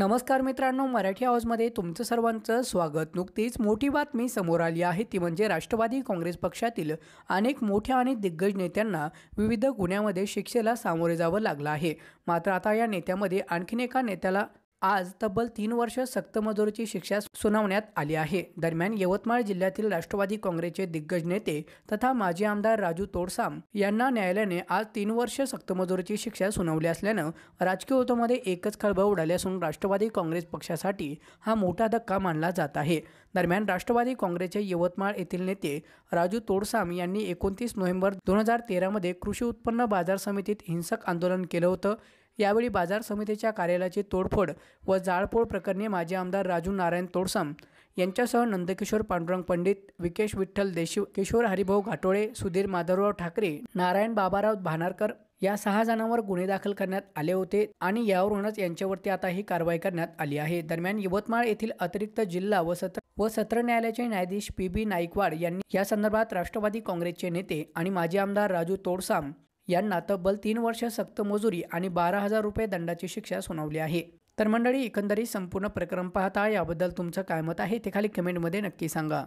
नमस्कार मित्रांनो मराठी आवाजमध्ये तुमचं सर्वांचं स्वागत नुकतीच मोठी बातमी समोर आली आहे ती म्हणजे राष्ट्रवादी काँग्रेस पक्षातील अनेक मोठ्या आणि दिग्गज नेत्यांना विविध गुन्ह्यामध्ये शिक्षेला सामोरे जावं लागलं आहे मात्र आता या नेत्यामध्ये आणखीन एका नेत्याला आज तब्बल तीन वर्ष सक्तमजुरीची शिक्षा सुनावण्यात आली आहे दरम्यान यवतमाळ जिल्ह्यातील राष्ट्रवादी काँग्रेसचे दिग्गज नेते तथा माजी आमदार राजू तोडसाम यांना न्यायालयाने आज तीन वर्ष सक्तमजुरीची शिक्षा सुनावली असल्यानं राजकीय होतमध्ये एकच खळबळ उडाली असून राष्ट्रवादी काँग्रेस पक्षासाठी हा मोठा धक्का मानला जात आहे दरम्यान राष्ट्रवादी काँग्रेसचे यवतमाळ येथील नेते राजू तोडसाम यांनी एकोणतीस नोव्हेंबर दोन हजार तेरामध्ये कृषी उत्पन्न बाजार समितीत हिंसक आंदोलन केलं होतं यावेळी बाजार समितीच्या कार्यालयाची तोडफोड व जाळपोळ प्रकरणी माजी आमदार राजू नारायण तोडसम यांच्यासह नंदकिशोर पांडुरंग पंडित विकेश विठ्ठल देशी किशोर हरिभाऊ घाटोळे सुधीर माधवराव ठाकरे नारायण बाबाराव भानारकर या सहा जणांवर गुन्हे दाखल करण्यात आले होते आणि यावरूनच यांच्यावरती आता ही कारवाई करण्यात आली आहे दरम्यान यवतमाळ येथील अतिरिक्त जिल्हा व सत्र व सत्र न्यायालयाचे न्यायाधीश पी बी नाईकवाड यांनी या संदर्भात राष्ट्रवादी काँग्रेसचे नेते आणि माजी आमदार राजू तोडसाम यांना तब्बल तीन वर्ष सक्त मजुरी आणि बारा हजार रुपये दंडाची शिक्षा सुनावली आहे तर मंडळी एकंदरीत संपूर्ण प्रकरण पाहता याबद्दल तुमचं काय मत आहे ते खाली कमेंटमध्ये नक्की सांगा